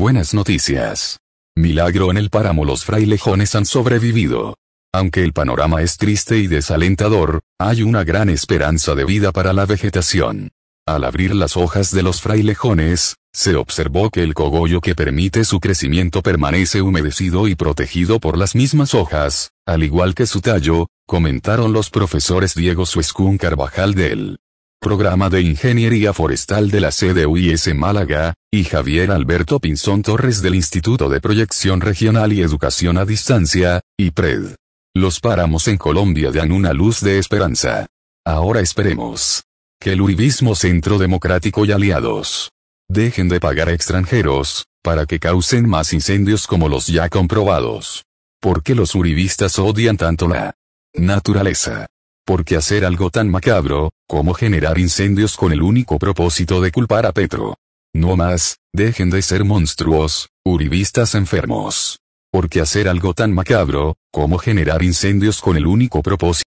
Buenas noticias. Milagro en el páramo los frailejones han sobrevivido. Aunque el panorama es triste y desalentador, hay una gran esperanza de vida para la vegetación. Al abrir las hojas de los frailejones, se observó que el cogollo que permite su crecimiento permanece humedecido y protegido por las mismas hojas, al igual que su tallo, comentaron los profesores Diego Suescún Carvajal del Programa de Ingeniería Forestal de la CDUIS Málaga, y Javier Alberto Pinzón Torres del Instituto de Proyección Regional y Educación a Distancia, IPRED. Los páramos en Colombia dan una luz de esperanza. Ahora esperemos. Que el Uribismo Centro Democrático y aliados. Dejen de pagar a extranjeros, para que causen más incendios como los ya comprobados. ¿Por qué los uribistas odian tanto la naturaleza? qué hacer algo tan macabro, como generar incendios con el único propósito de culpar a Petro. No más, dejen de ser monstruos, uribistas enfermos. Porque hacer algo tan macabro, como generar incendios con el único propósito